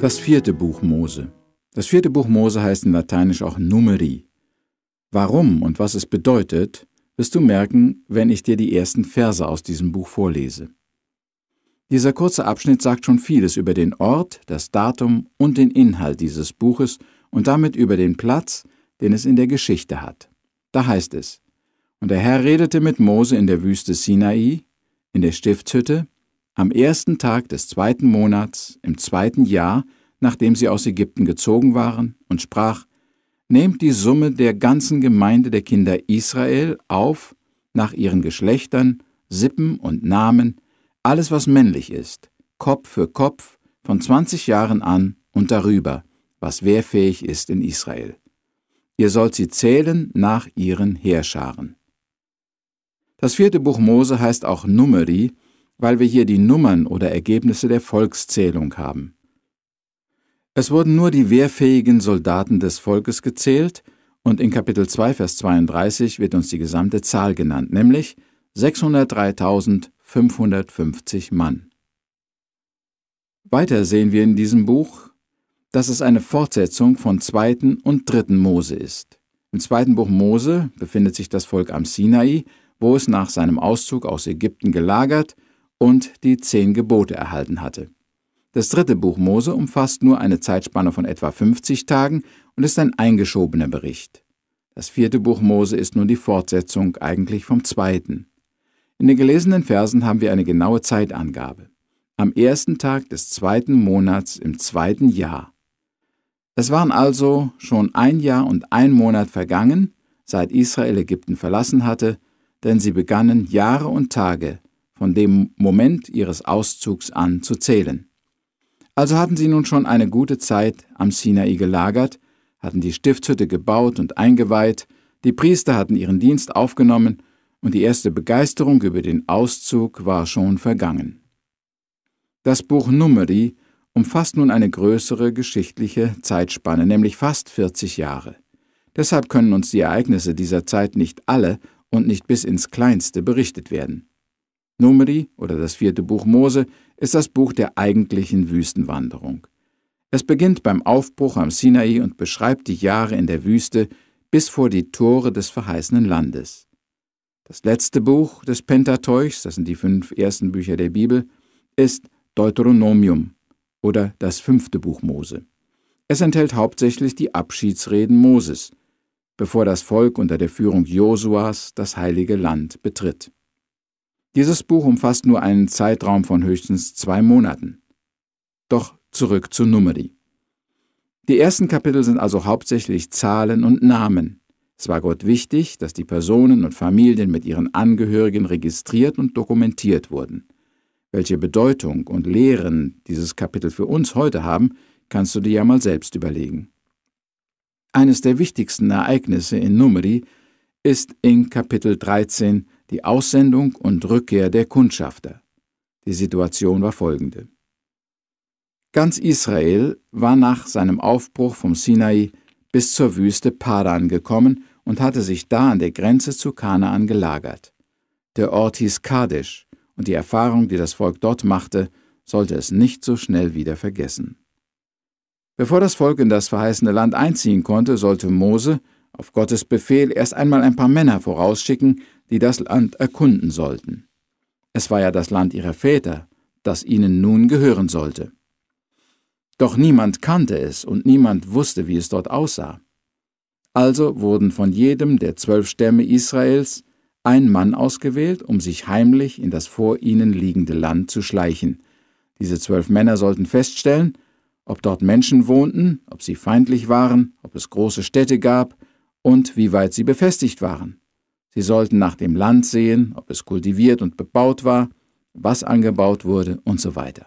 Das vierte Buch Mose. Das vierte Buch Mose heißt in Lateinisch auch Numeri. Warum und was es bedeutet, wirst du merken, wenn ich dir die ersten Verse aus diesem Buch vorlese. Dieser kurze Abschnitt sagt schon vieles über den Ort, das Datum und den Inhalt dieses Buches und damit über den Platz, den es in der Geschichte hat. Da heißt es, und der Herr redete mit Mose in der Wüste Sinai, in der Stiftshütte, am ersten Tag des zweiten Monats im zweiten Jahr, nachdem sie aus Ägypten gezogen waren, und sprach, Nehmt die Summe der ganzen Gemeinde der Kinder Israel auf, nach ihren Geschlechtern, Sippen und Namen, alles was männlich ist, Kopf für Kopf, von 20 Jahren an und darüber, was wehrfähig ist in Israel. Ihr sollt sie zählen nach ihren Heerscharen. Das vierte Buch Mose heißt auch Numeri, weil wir hier die Nummern oder Ergebnisse der Volkszählung haben. Es wurden nur die wehrfähigen Soldaten des Volkes gezählt und in Kapitel 2, Vers 32 wird uns die gesamte Zahl genannt, nämlich 603.550 Mann. Weiter sehen wir in diesem Buch, dass es eine Fortsetzung von 2. und 3. Mose ist. Im 2. Buch Mose befindet sich das Volk am Sinai, wo es nach seinem Auszug aus Ägypten gelagert und die zehn Gebote erhalten hatte. Das dritte Buch Mose umfasst nur eine Zeitspanne von etwa 50 Tagen und ist ein eingeschobener Bericht. Das vierte Buch Mose ist nun die Fortsetzung eigentlich vom zweiten. In den gelesenen Versen haben wir eine genaue Zeitangabe. Am ersten Tag des zweiten Monats im zweiten Jahr. Es waren also schon ein Jahr und ein Monat vergangen, seit Israel Ägypten verlassen hatte, denn sie begannen Jahre und Tage von dem Moment ihres Auszugs an zu zählen. Also hatten sie nun schon eine gute Zeit am Sinai gelagert, hatten die Stiftshütte gebaut und eingeweiht, die Priester hatten ihren Dienst aufgenommen und die erste Begeisterung über den Auszug war schon vergangen. Das Buch Numeri umfasst nun eine größere geschichtliche Zeitspanne, nämlich fast 40 Jahre. Deshalb können uns die Ereignisse dieser Zeit nicht alle und nicht bis ins kleinste berichtet werden. Numeri oder das vierte Buch Mose ist das Buch der eigentlichen Wüstenwanderung. Es beginnt beim Aufbruch am Sinai und beschreibt die Jahre in der Wüste bis vor die Tore des verheißenen Landes. Das letzte Buch des Pentateuchs, das sind die fünf ersten Bücher der Bibel, ist Deuteronomium oder das fünfte Buch Mose. Es enthält hauptsächlich die Abschiedsreden Moses, bevor das Volk unter der Führung Josuas das heilige Land betritt. Dieses Buch umfasst nur einen Zeitraum von höchstens zwei Monaten. Doch zurück zu Numeri. Die ersten Kapitel sind also hauptsächlich Zahlen und Namen. Es war Gott wichtig, dass die Personen und Familien mit ihren Angehörigen registriert und dokumentiert wurden. Welche Bedeutung und Lehren dieses Kapitel für uns heute haben, kannst du dir ja mal selbst überlegen. Eines der wichtigsten Ereignisse in Numeri ist in Kapitel 13 die Aussendung und Rückkehr der Kundschafter. Die Situation war folgende. Ganz Israel war nach seinem Aufbruch vom Sinai bis zur Wüste Padan gekommen und hatte sich da an der Grenze zu Kanaan gelagert. Der Ort hieß Kadesh, und die Erfahrung, die das Volk dort machte, sollte es nicht so schnell wieder vergessen. Bevor das Volk in das verheißene Land einziehen konnte, sollte Mose auf Gottes Befehl erst einmal ein paar Männer vorausschicken, die das Land erkunden sollten. Es war ja das Land ihrer Väter, das ihnen nun gehören sollte. Doch niemand kannte es und niemand wusste, wie es dort aussah. Also wurden von jedem der zwölf Stämme Israels ein Mann ausgewählt, um sich heimlich in das vor ihnen liegende Land zu schleichen. Diese zwölf Männer sollten feststellen, ob dort Menschen wohnten, ob sie feindlich waren, ob es große Städte gab und wie weit sie befestigt waren. Sie sollten nach dem Land sehen, ob es kultiviert und bebaut war, was angebaut wurde und so weiter.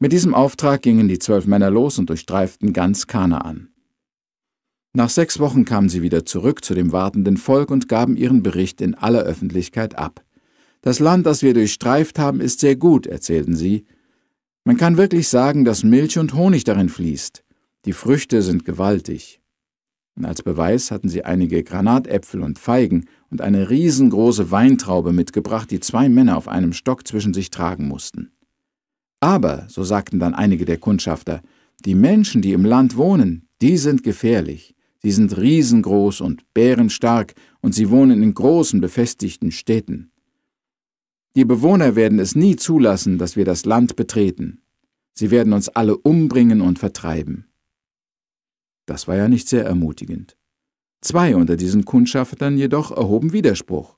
Mit diesem Auftrag gingen die zwölf Männer los und durchstreiften ganz Kanaan. Nach sechs Wochen kamen sie wieder zurück zu dem wartenden Volk und gaben ihren Bericht in aller Öffentlichkeit ab. Das Land, das wir durchstreift haben, ist sehr gut, erzählten sie. Man kann wirklich sagen, dass Milch und Honig darin fließt. Die Früchte sind gewaltig und als Beweis hatten sie einige Granatäpfel und Feigen und eine riesengroße Weintraube mitgebracht, die zwei Männer auf einem Stock zwischen sich tragen mussten. Aber, so sagten dann einige der Kundschafter, die Menschen, die im Land wohnen, die sind gefährlich. Sie sind riesengroß und bärenstark und sie wohnen in großen, befestigten Städten. Die Bewohner werden es nie zulassen, dass wir das Land betreten. Sie werden uns alle umbringen und vertreiben. Das war ja nicht sehr ermutigend. Zwei unter diesen Kundschaftern jedoch erhoben Widerspruch.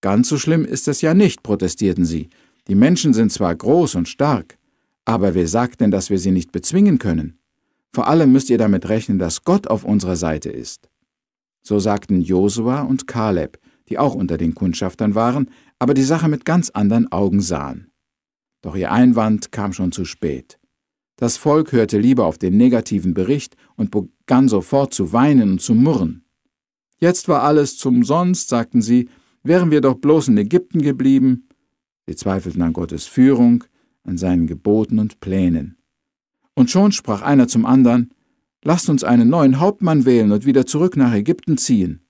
Ganz so schlimm ist es ja nicht, protestierten sie. Die Menschen sind zwar groß und stark, aber wer sagt denn, dass wir sie nicht bezwingen können? Vor allem müsst ihr damit rechnen, dass Gott auf unserer Seite ist. So sagten Josua und Kaleb, die auch unter den Kundschaftern waren, aber die Sache mit ganz anderen Augen sahen. Doch ihr Einwand kam schon zu spät. Das Volk hörte lieber auf den negativen Bericht und begann sofort zu weinen und zu murren. Jetzt war alles zum Sonst, sagten sie, wären wir doch bloß in Ägypten geblieben. Sie zweifelten an Gottes Führung, an seinen Geboten und Plänen. Und schon sprach einer zum anderen, Lasst uns einen neuen Hauptmann wählen und wieder zurück nach Ägypten ziehen.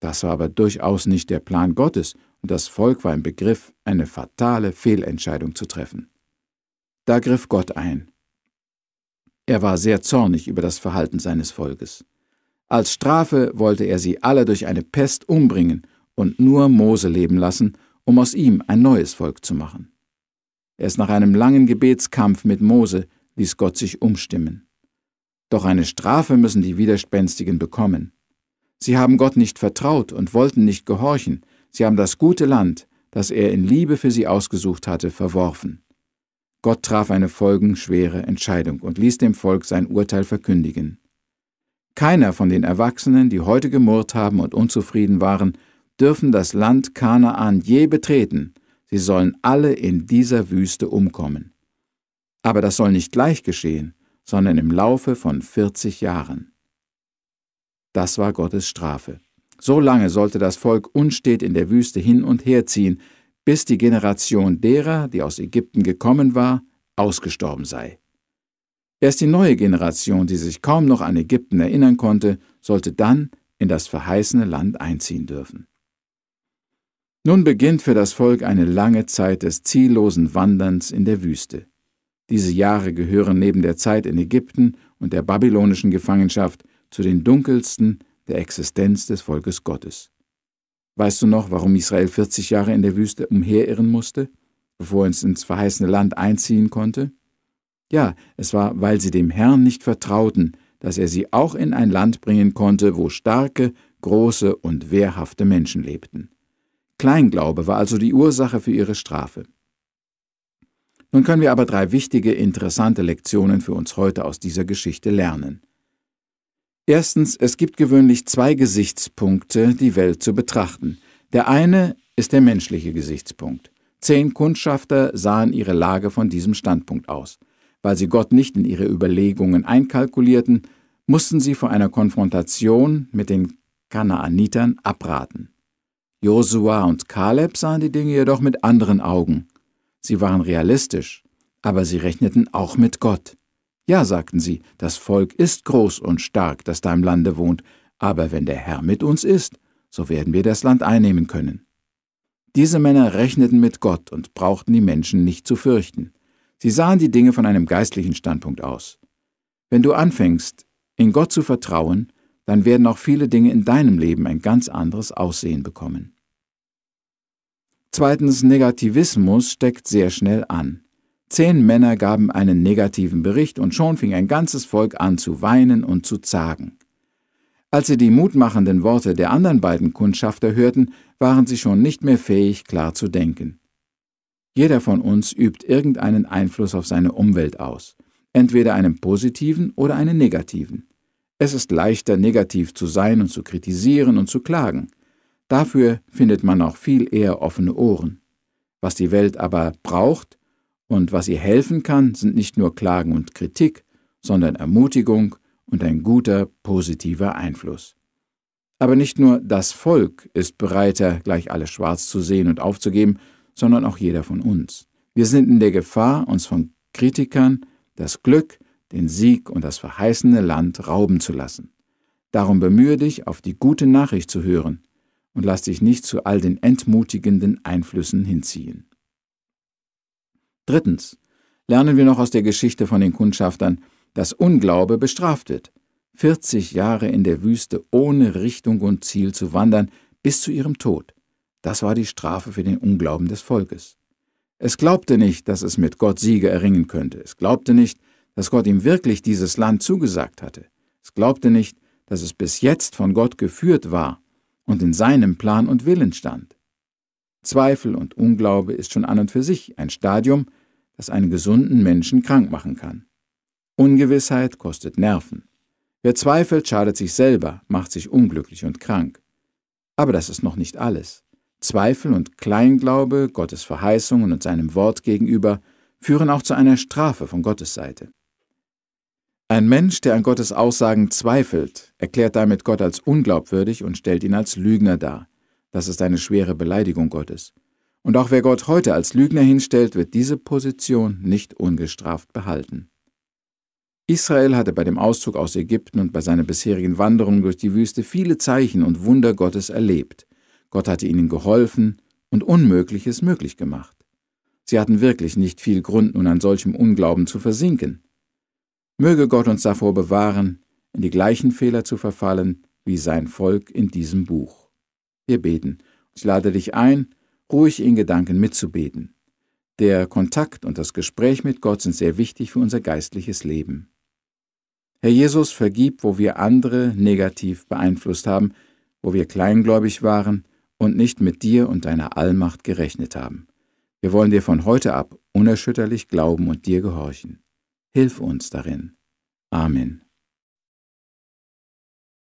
Das war aber durchaus nicht der Plan Gottes, und das Volk war im Begriff, eine fatale Fehlentscheidung zu treffen. Da griff Gott ein. Er war sehr zornig über das Verhalten seines Volkes. Als Strafe wollte er sie alle durch eine Pest umbringen und nur Mose leben lassen, um aus ihm ein neues Volk zu machen. Erst nach einem langen Gebetskampf mit Mose ließ Gott sich umstimmen. Doch eine Strafe müssen die Widerspenstigen bekommen. Sie haben Gott nicht vertraut und wollten nicht gehorchen, sie haben das gute Land, das er in Liebe für sie ausgesucht hatte, verworfen. Gott traf eine folgenschwere Entscheidung und ließ dem Volk sein Urteil verkündigen. Keiner von den Erwachsenen, die heute gemurrt haben und unzufrieden waren, dürfen das Land Kanaan je betreten, sie sollen alle in dieser Wüste umkommen. Aber das soll nicht gleich geschehen, sondern im Laufe von 40 Jahren. Das war Gottes Strafe. So lange sollte das Volk unstet in der Wüste hin und her ziehen, bis die Generation derer, die aus Ägypten gekommen war, ausgestorben sei. Erst die neue Generation, die sich kaum noch an Ägypten erinnern konnte, sollte dann in das verheißene Land einziehen dürfen. Nun beginnt für das Volk eine lange Zeit des ziellosen Wanderns in der Wüste. Diese Jahre gehören neben der Zeit in Ägypten und der babylonischen Gefangenschaft zu den dunkelsten der Existenz des Volkes Gottes. Weißt du noch, warum Israel 40 Jahre in der Wüste umherirren musste, bevor es ins verheißene Land einziehen konnte? Ja, es war, weil sie dem Herrn nicht vertrauten, dass er sie auch in ein Land bringen konnte, wo starke, große und wehrhafte Menschen lebten. Kleinglaube war also die Ursache für ihre Strafe. Nun können wir aber drei wichtige, interessante Lektionen für uns heute aus dieser Geschichte lernen. Erstens, es gibt gewöhnlich zwei Gesichtspunkte, die Welt zu betrachten. Der eine ist der menschliche Gesichtspunkt. Zehn Kundschafter sahen ihre Lage von diesem Standpunkt aus. Weil sie Gott nicht in ihre Überlegungen einkalkulierten, mussten sie vor einer Konfrontation mit den Kanaanitern abraten. Josua und Kaleb sahen die Dinge jedoch mit anderen Augen. Sie waren realistisch, aber sie rechneten auch mit Gott. Ja, sagten sie, das Volk ist groß und stark, das da im Lande wohnt, aber wenn der Herr mit uns ist, so werden wir das Land einnehmen können. Diese Männer rechneten mit Gott und brauchten die Menschen nicht zu fürchten. Sie sahen die Dinge von einem geistlichen Standpunkt aus. Wenn du anfängst, in Gott zu vertrauen, dann werden auch viele Dinge in deinem Leben ein ganz anderes Aussehen bekommen. Zweitens, Negativismus steckt sehr schnell an. Zehn Männer gaben einen negativen Bericht und schon fing ein ganzes Volk an zu weinen und zu zagen. Als sie die mutmachenden Worte der anderen beiden Kundschafter hörten, waren sie schon nicht mehr fähig, klar zu denken. Jeder von uns übt irgendeinen Einfluss auf seine Umwelt aus, entweder einen positiven oder einen negativen. Es ist leichter, negativ zu sein und zu kritisieren und zu klagen. Dafür findet man auch viel eher offene Ohren. Was die Welt aber braucht, und was ihr helfen kann, sind nicht nur Klagen und Kritik, sondern Ermutigung und ein guter, positiver Einfluss. Aber nicht nur das Volk ist bereiter, gleich alles schwarz zu sehen und aufzugeben, sondern auch jeder von uns. Wir sind in der Gefahr, uns von Kritikern das Glück, den Sieg und das verheißene Land rauben zu lassen. Darum bemühe dich, auf die gute Nachricht zu hören und lass dich nicht zu all den entmutigenden Einflüssen hinziehen. Drittens lernen wir noch aus der Geschichte von den Kundschaftern, dass Unglaube bestraft wird. 40 Jahre in der Wüste ohne Richtung und Ziel zu wandern, bis zu ihrem Tod. Das war die Strafe für den Unglauben des Volkes. Es glaubte nicht, dass es mit Gott Siege erringen könnte. Es glaubte nicht, dass Gott ihm wirklich dieses Land zugesagt hatte. Es glaubte nicht, dass es bis jetzt von Gott geführt war und in seinem Plan und Willen stand. Zweifel und Unglaube ist schon an und für sich ein Stadium, das einen gesunden Menschen krank machen kann. Ungewissheit kostet Nerven. Wer zweifelt, schadet sich selber, macht sich unglücklich und krank. Aber das ist noch nicht alles. Zweifel und Kleinglaube Gottes Verheißungen und seinem Wort gegenüber führen auch zu einer Strafe von Gottes Seite. Ein Mensch, der an Gottes Aussagen zweifelt, erklärt damit Gott als unglaubwürdig und stellt ihn als Lügner dar. Das ist eine schwere Beleidigung Gottes. Und auch wer Gott heute als Lügner hinstellt, wird diese Position nicht ungestraft behalten. Israel hatte bei dem Auszug aus Ägypten und bei seiner bisherigen Wanderung durch die Wüste viele Zeichen und Wunder Gottes erlebt. Gott hatte ihnen geholfen und Unmögliches möglich gemacht. Sie hatten wirklich nicht viel Grund, nun an solchem Unglauben zu versinken. Möge Gott uns davor bewahren, in die gleichen Fehler zu verfallen wie sein Volk in diesem Buch. Wir beten. Ich lade dich ein, ruhig in Gedanken mitzubeten. Der Kontakt und das Gespräch mit Gott sind sehr wichtig für unser geistliches Leben. Herr Jesus, vergib, wo wir andere negativ beeinflusst haben, wo wir kleingläubig waren und nicht mit dir und deiner Allmacht gerechnet haben. Wir wollen dir von heute ab unerschütterlich glauben und dir gehorchen. Hilf uns darin. Amen.